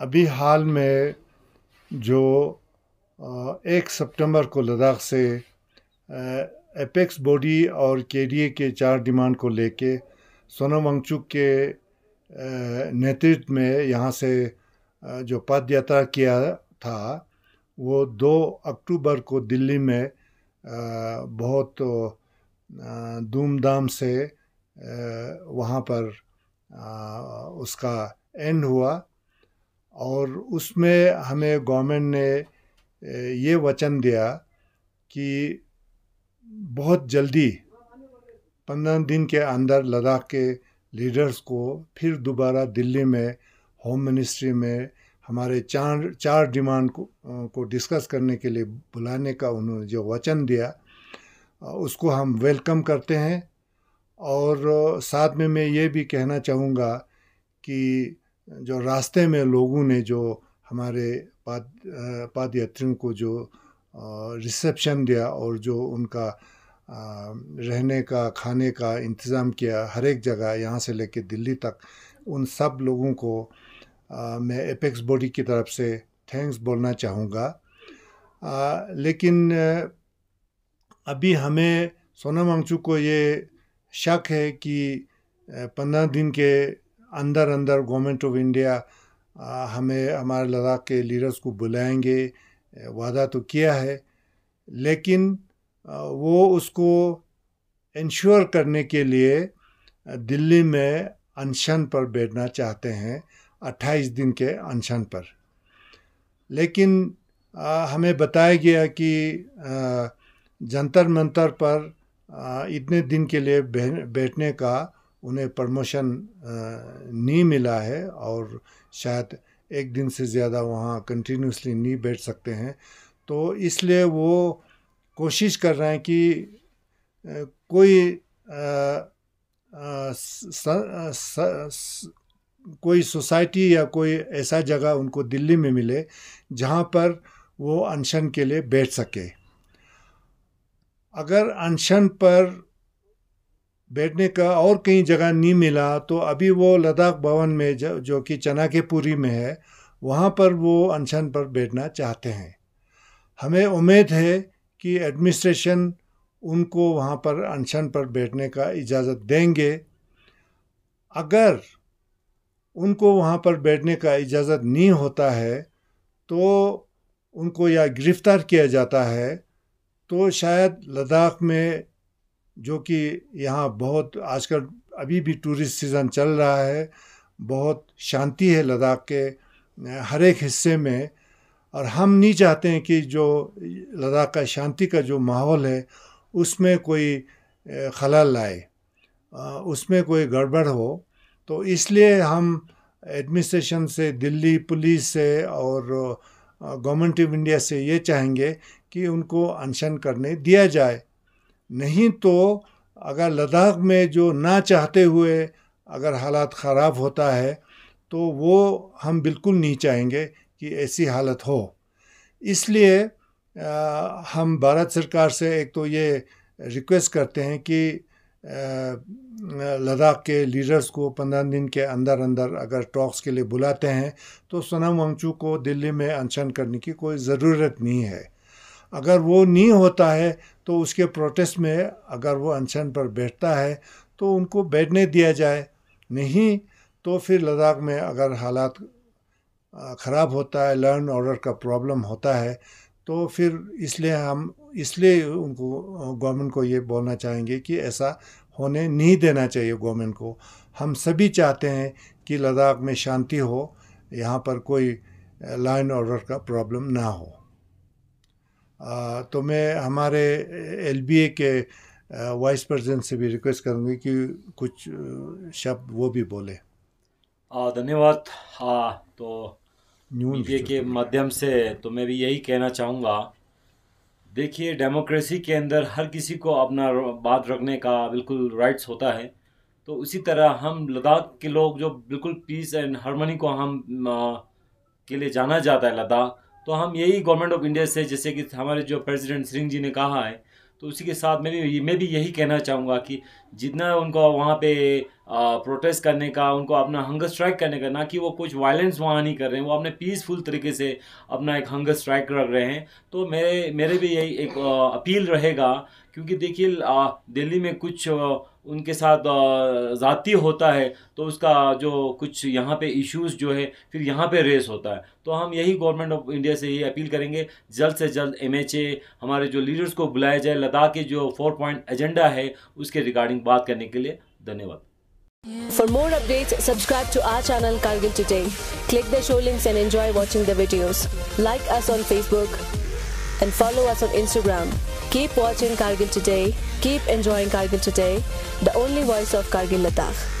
अभी हाल में जो एक सितंबर को लद्दाख से एपेक्स बॉडी और ए के चार डिमांड को लेके सोनम वंगचुक के नेतृत्व में यहाँ से जो पद यात्रा किया था वो दो अक्टूबर को दिल्ली में बहुत धूमधाम से वहाँ पर उसका एंड हुआ और उसमें हमें गवर्नमेंट ने ये वचन दिया कि बहुत जल्दी पंद्रह दिन के अंदर लद्दाख के लीडर्स को फिर दोबारा दिल्ली में होम मिनिस्ट्री में हमारे चार चार डिमांड को, को डिस्कस करने के लिए बुलाने का उन्होंने जो वचन दिया उसको हम वेलकम करते हैं और साथ में मैं ये भी कहना चाहूँगा कि जो रास्ते में लोगों ने जो हमारे पाद पाद यात्रियों को जो रिसेप्शन दिया और जो उनका रहने का खाने का इंतज़ाम किया हर एक जगह यहाँ से लेकर दिल्ली तक उन सब लोगों को मैं एपेक्स बॉडी की तरफ से थैंक्स बोलना चाहूँगा लेकिन अभी हमें सोना मांगचू को ये शक है कि पंद्रह दिन के अंदर अंदर गवर्नमेंट ऑफ इंडिया हमें हमारे लद्दाख के लीडर्स को बुलाएंगे वादा तो किया है लेकिन वो उसको इंश्योर करने के लिए दिल्ली में अनशन पर बैठना चाहते हैं 28 दिन के अनशन पर लेकिन हमें बताया गया कि जंतर मंतर पर इतने दिन के लिए बैठने का उन्हें प्रमोशन नहीं मिला है और शायद एक दिन से ज़्यादा वहाँ कंटिन्यूसली नहीं बैठ सकते हैं तो इसलिए वो कोशिश कर रहे हैं कि कोई आ, आ, स, स, स, कोई सोसाइटी या कोई ऐसा जगह उनको दिल्ली में मिले जहाँ पर वो अनशन के लिए बैठ सके अगर अनशन पर बैठने का और कहीं जगह नहीं मिला तो अभी वो लद्दाख भवन में जो, जो कि चनाकेपुरी में है वहाँ पर वो अनशन पर बैठना चाहते हैं हमें उम्मीद है कि एडमिनिस्ट्रेशन उनको वहाँ पर अनशन पर बैठने का इजाज़त देंगे अगर उनको वहाँ पर बैठने का इजाज़त नहीं होता है तो उनको या गिरफ़्तार किया जाता है तो शायद लद्दाख में जो कि यहाँ बहुत आजकल अभी भी टूरिस्ट सीज़न चल रहा है बहुत शांति है लद्दाख के हर एक हिस्से में और हम नहीं चाहते हैं कि जो लद्दाख का शांति का जो माहौल है उसमें कोई खलल आए उसमें कोई गड़बड़ हो तो इसलिए हम एडमिनिस्ट्रेशन से दिल्ली पुलिस से और गवर्नमेंट ऑफ इंडिया से ये चाहेंगे कि उनको अनशन करने दिया जाए नहीं तो अगर लद्दाख में जो ना चाहते हुए अगर हालात ख़राब होता है तो वो हम बिल्कुल नहीं चाहेंगे कि ऐसी हालत हो इसलिए आ, हम भारत सरकार से एक तो ये रिक्वेस्ट करते हैं कि लद्दाख के लीडर्स को पंद्रह दिन के अंदर अंदर अगर टॉक्स के लिए बुलाते हैं तो सनम वंगचू को दिल्ली में अनशन करने की कोई ज़रूरत नहीं है अगर वो नहीं होता है तो उसके प्रोटेस्ट में अगर वो अनशन पर बैठता है तो उनको बैठने दिया जाए नहीं तो फिर लद्दाख में अगर हालात ख़राब होता है लर्न ऑर्डर का प्रॉब्लम होता है तो फिर इसलिए हम इसलिए उनको गवर्नमेंट को ये बोलना चाहेंगे कि ऐसा होने नहीं देना चाहिए गवर्नमेंट को हम सभी चाहते हैं कि लद्दाख में शांति हो यहाँ पर कोई लाइन ऑर्डर का प्रॉब्लम ना हो तो मैं हमारे ए के वाइस प्रेसिडेंट से भी रिक्वेस्ट करूँगी कि कुछ शब्द वो भी बोले धन्यवाद हाँ तो मीडिया के माध्यम से तो मैं भी यही कहना चाहूँगा देखिए डेमोक्रेसी के अंदर हर किसी को अपना बात रखने का बिल्कुल राइट्स होता है तो उसी तरह हम लद्दाख के लोग जो बिल्कुल पीस एंड हारमोनी को हम आ, के लिए जाना जाता है लद्दाख तो हम यही गवर्नमेंट ऑफ इंडिया से जैसे कि हमारे जो प्रेसिडेंट सिंह जी ने कहा है तो उसी के साथ मैं भी मैं भी यही कहना चाहूँगा कि जितना उनको वहाँ पे प्रोटेस्ट करने का उनको अपना हंगर स्ट्राइक करने का ना कि वो कुछ वायलेंस वहाँ नहीं कर रहे हैं वो अपने पीसफुल तरीके से अपना एक हंगर स्ट्राइक रख रहे हैं तो मेरे मेरे भी यही एक अपील रहेगा क्योंकि देखिए दिल्ली में कुछ उनके साथ ज़ाती होता है तो उसका जो कुछ यहाँ पे इश्यूज जो है फिर यहाँ पे रेस होता है तो हम यही गवर्नमेंट ऑफ इंडिया से ये अपील करेंगे जल्द से जल्द एमएचए हमारे जो लीडर्स को बुलाया जाए लद्दाख के जो फोर पॉइंट एजेंडा है उसके रिगार्डिंग बात करने के लिए धन्यवाद For more updates, subscribe to our channel Kargil Today. Click the show links and enjoy watching the videos. Like us on Facebook and follow us on Instagram Keep watching Kargil Today. Keep enjoying Kargil Today. The only voice of Kargil Ladakh.